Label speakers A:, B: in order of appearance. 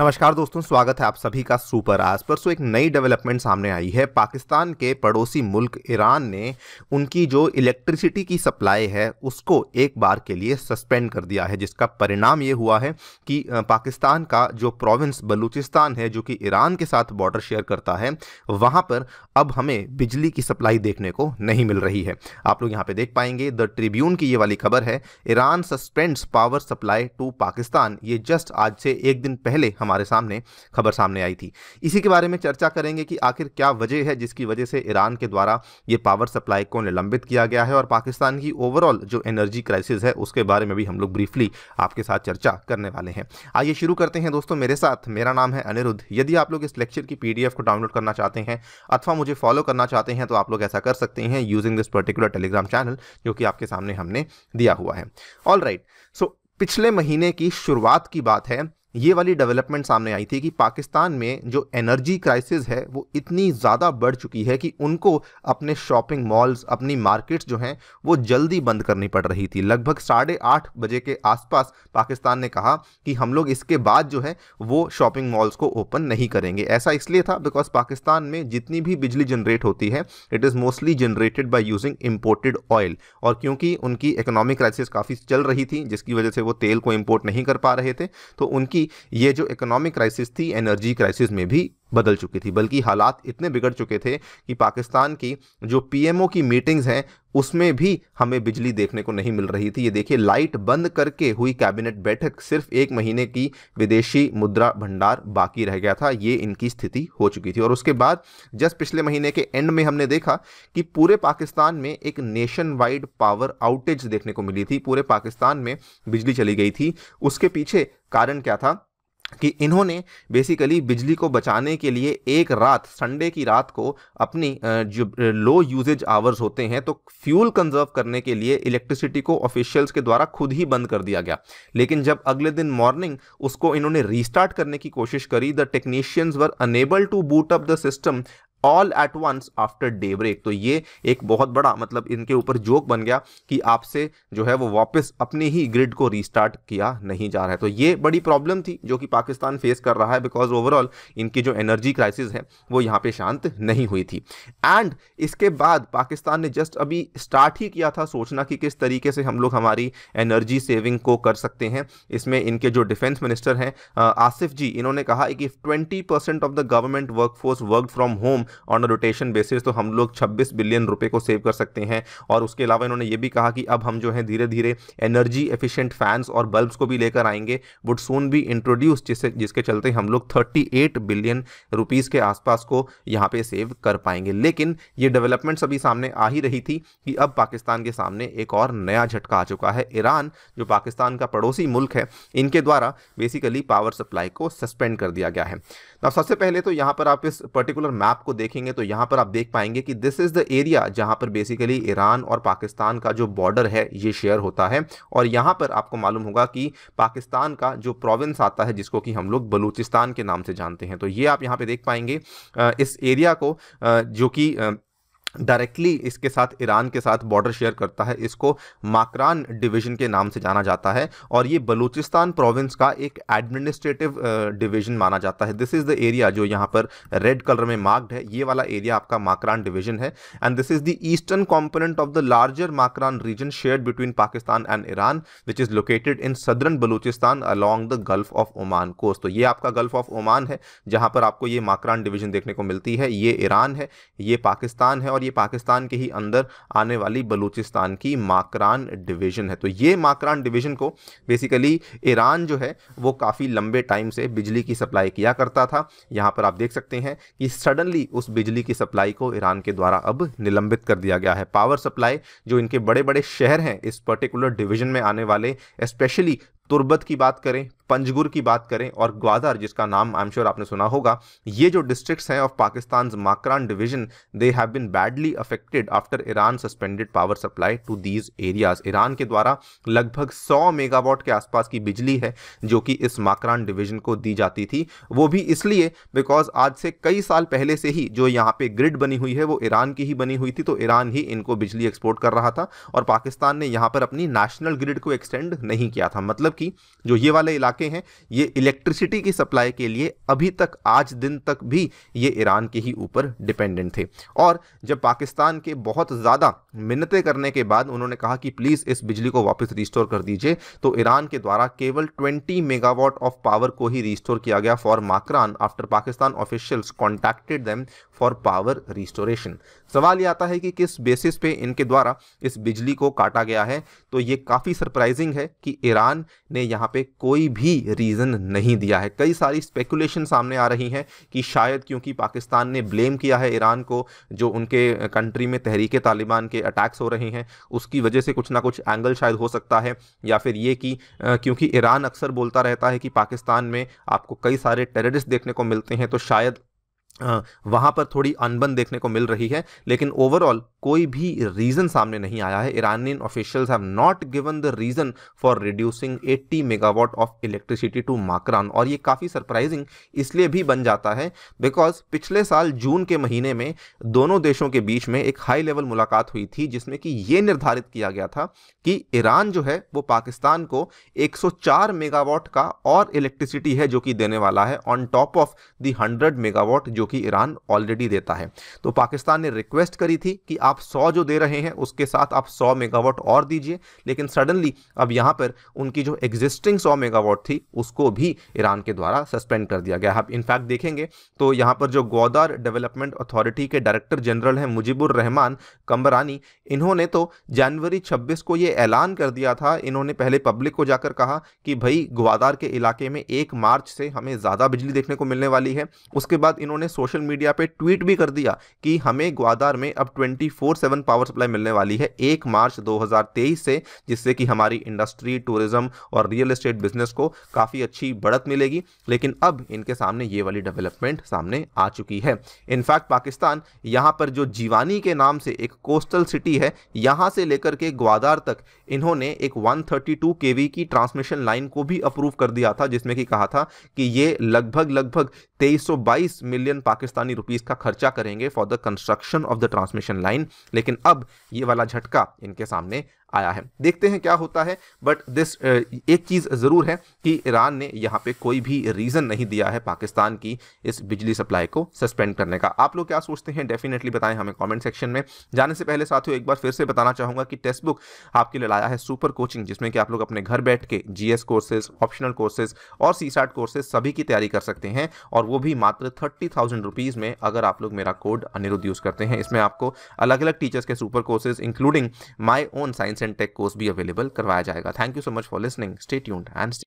A: नमस्कार दोस्तों स्वागत है आप सभी का सुपर आज पर सो एक नई डेवलपमेंट सामने आई है पाकिस्तान के पड़ोसी मुल्क ईरान ने उनकी जो इलेक्ट्रिसिटी की सप्लाई है उसको एक बार के लिए सस्पेंड कर दिया है जिसका परिणाम ये हुआ है कि पाकिस्तान का जो प्रोविंस बलूचिस्तान है जो कि ईरान के साथ बॉर्डर शेयर करता है वहाँ पर अब हमें बिजली की सप्लाई देखने को नहीं मिल रही है आप लोग यहाँ पर देख पाएंगे द ट्रिब्यून की ये वाली खबर है Iran suspends power supply to Pakistan ये जस्ट आज से एक दिन पहले हम हमारे सामने खबर सामने आई थी इसी के बारे में चर्चा करेंगे कि आखिर क्या वजह है जिसकी वजह से ईरान के द्वारा ये पावर सप्लाई को निलंबित किया गया है और पाकिस्तान की ओवरऑल जो एनर्जी क्राइसिस है उसके बारे में भी हम लोग ब्रीफली आपके साथ चर्चा करने वाले हैं आइए शुरू करते हैं दोस्तों मेरे साथ मेरा नाम है अनिरुद्ध यदि आप लोग इस लेक्चर की पीडीएफ को डाउनलोड करना चाहते हैं अथवा मुझे फॉलो करना चाहते हैं तो आप लोग ऐसा कर सकते हैं using this particular Telegram channel जो कि आपके सामने हमने दिया हुआ है ऑल राइट सो पिछले महीने की शुरुआत की बात है ये वाली डेवलपमेंट सामने आई थी कि पाकिस्तान में जो एनर्जी क्राइसिस है वो इतनी ज़्यादा बढ़ चुकी है कि उनको अपने शॉपिंग मॉल्स अपनी मार्केट्स जो हैं वो जल्दी बंद करनी पड़ रही थी लगभग साढ़े आठ बजे के आसपास पाकिस्तान ने कहा कि हम लोग इसके बाद जो है वो शॉपिंग मॉल्स को ओपन नहीं करेंगे ऐसा इसलिए था बिकॉज पाकिस्तान में जितनी भी बिजली जनरेट होती है it is mostly generated by using imported oil और क्योंकि उनकी इकोनॉमिक क्राइसिस काफ़ी चल रही थी जिसकी वजह से वो तेल को इम्पोर्ट नहीं कर पा रहे थे तो उनकी कि ये जो इकोनॉमिक क्राइसिस थी एनर्जी क्राइसिस में भी बदल चुकी थी बल्कि हालात इतने बिगड़ चुके थे कि पाकिस्तान की जो पीएमओ की मीटिंग्स हैं उसमें भी हमें बिजली देखने को नहीं मिल रही थी ये देखिए लाइट बंद करके हुई कैबिनेट बैठक सिर्फ एक महीने की विदेशी मुद्रा भंडार बाकी रह गया था ये इनकी स्थिति हो चुकी थी और उसके बाद जस्ट पिछले महीने के एंड में हमने देखा कि पूरे पाकिस्तान में एक नेशन वाइड पावर आउटेज देखने को मिली थी पूरे पाकिस्तान में बिजली चली गई थी उसके पीछे कारण क्या था कि इन्होंने बेसिकली बिजली को बचाने के लिए एक रात संडे की रात को अपनी जो लो यूजेज आवर्स होते हैं तो फ्यूल कंजर्व करने के लिए इलेक्ट्रिसिटी को ऑफिशियल्स के द्वारा खुद ही बंद कर दिया गया लेकिन जब अगले दिन मॉर्निंग उसको इन्होंने रीस्टार्ट करने की कोशिश करी the technicians were unable to boot up the system all at once after daybreak तो ये एक बहुत बड़ा मतलब इनके ऊपर जोक बन गया कि आपसे जो है वो वापस अपने ही ग्रिड को रिस्टार्ट किया नहीं जा रहा है तो ये बड़ी प्रॉब्लम थी जो कि पाकिस्तान फेस कर रहा है बिकॉज ओवरऑल इनकी जो एनर्जी क्राइसिस है वो यहाँ पे शांत नहीं हुई थी एंड इसके बाद पाकिस्तान ने जस्ट अभी स्टार्ट ही किया था सोचना कि किस तरीके से हम लोग हमारी एनर्जी सेविंग को कर सकते हैं इसमें इनके जो डिफेंस मिनिस्टर हैं आसिफ जी इन्होंने कहा कि twenty percent of the government workforce work from home on rotation basis तो हम लोग छब्बीस बिलियन रुपए को सेव कर सकते हैं और उसके अलावा इन्होंने ये भी कहा कि अब हम जो है धीरे धीरे एनर्जी एफिशिएंट फैंस और बल्ब्स को भी लेकर आएंगे वुड सोन भी इंट्रोड्यूस जिससे जिसके चलते हम लोग 38 बिलियन रुपीज़ के आसपास को यहाँ पे सेव कर पाएंगे लेकिन ये डेवलपमेंट्स अभी सामने आ ही रही थी कि अब पाकिस्तान के सामने एक और नया झटका आ चुका है ईरान जो पाकिस्तान का पड़ोसी मुल्क है इनके द्वारा बेसिकली पावर सप्लाई को सस्पेंड कर दिया गया है अब सबसे पहले तो यहाँ पर आप इस पर्टिकुलर मैप को देखेंगे तो यहाँ पर आप देख पाएंगे कि दिस इज़ द एरिया जहाँ पर बेसिकली ईरान और पाकिस्तान का जो बॉर्डर है ये शेयर होता है और यहाँ पर आपको मालूम होगा कि पाकिस्तान का जो प्रोविंस आता है जिसको कि हम लोग बलूचिस्तान के नाम से जानते हैं तो ये आप यहाँ पर देख पाएंगे इस एरिया को जो कि डायरेक्टली इसके साथ ईरान के साथ बॉर्डर शेयर करता है इसको माकरान डिवीज़न के नाम से जाना जाता है और ये बलूचिस्तान प्रोविंस का एक एडमिनिस्ट्रेटिव डिवीज़न माना जाता है दिस इज़ द एरिया जो यहाँ पर रेड कलर में मार्क्ड है ये वाला एरिया आपका माकरान डिवीज़न है and this is the eastern component of the larger Makran region share between Pakistan and Iran which is located in southern Balochistan along the Gulf of Oman coast तो ये आपका गल्फ ऑफ ओमान है जहाँ पर आपको ये माकरान डिवीज़न देखने को मिलती है ये ईरान है ये पाकिस्तान है और ये पाकिस्तान के ही अंदर आने वाली बलूचिस्तान की माकरान डिवीज़न है तो ये माकरान डिवीज़न को बेसिकली ईरान जो है वो काफ़ी लंबे टाइम से बिजली की सप्लाई किया करता था यहाँ पर आप देख सकते हैं कि सडनली उस बिजली की सप्लाई को ईरान के द्वारा अब निलंबित कर दिया गया है पावर सप्लाई जो इनके बड़े बड़े शहर हैं इस पर्टिकुलर डिवीज़न में आने वाले स्पेशली तुर्बत की बात करें पंजगुर की बात करें और ग्वादर जिसका नाम आई एम श्योर आपने सुना होगा ये जो डिस्ट्रिक्ट्स हैं of Pakistan Makran division they have been badly affected after Iran suspended power supply to these areas Iran के द्वारा लगभग 100 मेगावाट के आसपास की बिजली है जो कि इस माकरान डिवीजन को दी जाती थी वो भी इसलिए बिकॉज आज से कई साल पहले से ही जो यहाँ पे ग्रिड बनी हुई है वो ईरान की ही बनी हुई थी तो ईरान ही इनको बिजली एक्सपोर्ट कर रहा था और पाकिस्तान ने यहाँ पर अपनी नेशनल ग्रिड को एक्सटेंड नहीं किया था मतलब कि जो ये वाले इलाके हैं ये इलेक्ट्रिसिटी की सप्लाई के लिए अभी तक आज दिन तक भी ये ईरान के ही ऊपर डिपेंडेंट थे और जब पाकिस्तान के बहुत ज़्यादा मिन्नतें करने के बाद उन्होंने कहा कि प्लीज़ इस बिजली को वापस रिस्टोर कर दीजिए तो ईरान के द्वारा केवल 20 मेगावाट ऑफ पावर को ही रिस्टोर किया गया for Makran after Pakistan officials contacted them for power restoration सवाल ये आता है कि किस बेसिस पे इनके द्वारा इस बिजली को काटा गया है तो ये काफ़ी सरप्राइजिंग है कि ईरान ने यहाँ पे कोई भी रीज़न नहीं दिया है कई सारी स्पेकुलेशन सामने आ रही हैं कि शायद क्योंकि पाकिस्तान ने ब्लेम किया है ईरान को जो उनके कंट्री में तहरीक तालिबान के अटैक्स हो रहे हैं उसकी वजह से कुछ ना कुछ एंगल शायद हो सकता है या फिर ये कि क्योंकि ईरान अक्सर बोलता रहता है कि पाकिस्तान में आपको कई सारे टेररिस्ट देखने को मिलते हैं तो शायद वहाँ पर थोड़ी अनबन देखने को मिल रही है लेकिन ओवरऑल कोई भी रीज़न सामने नहीं आया है Iranian officials have not given the reason for reducing 80 megawatt of electricity to Makran और ये काफ़ी सरप्राइजिंग इसलिए भी बन जाता है बिकॉज पिछले साल जून के महीने में दोनों देशों के बीच में एक हाई लेवल मुलाकात हुई थी जिसमें कि ये निर्धारित किया गया था कि ईरान जो है वो पाकिस्तान को 104 मेगावाट का और इलेक्ट्रिसिटी है जो कि देने वाला है on top of hundred 100 megawatt जो कि ईरान ऑलरेडी देता है तो पाकिस्तान ने रिक्वेस्ट करी थी कि आप सौ जो दे रहे हैं उसके साथ आप सौ मेगावाट और दीजिए लेकिन सडनली अब यहाँ पर उनकी जो एग्जिस्टिंग सौ मेगावाट थी उसको भी ईरान के द्वारा सस्पेंड कर दिया गया आप इनफैक्ट देखेंगे तो यहाँ पर जो गोदार डेवलपमेंट अथॉरिटी के डायरेक्टर जनरल हैं मुजीबुर रहमान कम्बरानी इन्होंने तो जनवरी छब्बीस को ये ऐलान कर दिया था इन्होंने पहले पब्लिक को जाकर कहा कि भाई ग्वादार के इलाके में एक मार्च से हमें ज़्यादा बिजली देखने को मिलने वाली है उसके बाद इन्होंने सोशल मीडिया पर ट्वीट भी कर दिया कि हमें ग्वादार में अब ट्वेंटी 24/7 पावर सप्लाई मिलने वाली है एक मार्च 2023 से जिससे कि हमारी इंडस्ट्री टूरिज्म और रियल इस्टेट बिजनेस को काफ़ी अच्छी बढ़त मिलेगी लेकिन अब इनके सामने ये वाली डेवलपमेंट सामने आ चुकी है इनफैक्ट पाकिस्तान यहाँ पर जो जीवानी के नाम से एक कोस्टल सिटी है यहाँ से लेकर के ग्वादार तक इन्होंने एक वन थर्टी की ट्रांसमिशन लाइन को भी अप्रूव कर दिया था जिसमें कि कहा था कि ये लगभग लगभग 2322 मिलियन पाकिस्तानी रुपीस का खर्चा करेंगे for the construction of the transmission line लेकिन अब ये वाला झटका इनके सामने आया है देखते हैं क्या होता है बट दिस एक चीज़ ज़रूर है कि ईरान ने यहाँ पे कोई भी रीज़न नहीं दिया है पाकिस्तान की इस बिजली सप्लाई को सस्पेंड करने का आप लोग क्या सोचते हैं डेफिनेटली बताएं हमें कमेंट सेक्शन में जाने से पहले साथियों एक बार फिर से बताना चाहूँगा कि टेक्स्ट बुक आपके लिए लाया है सुपर कोचिंग जिसमें कि आप लोग अपने घर बैठ के जी कोर्सेज ऑप्शनल कोर्सेज और सी कोर्सेज सभी की तैयारी कर सकते हैं और वो भी मात्र थर्टी थाउजेंड में अगर आप लोग मेरा कोड अनिरुद्ध यूज़ करते हैं इसमें आपको अलग अलग टीचर्स के super courses including my own science science and tech course भी अवेलेबल करवाया जाएगा thank you so much for listening stay tuned and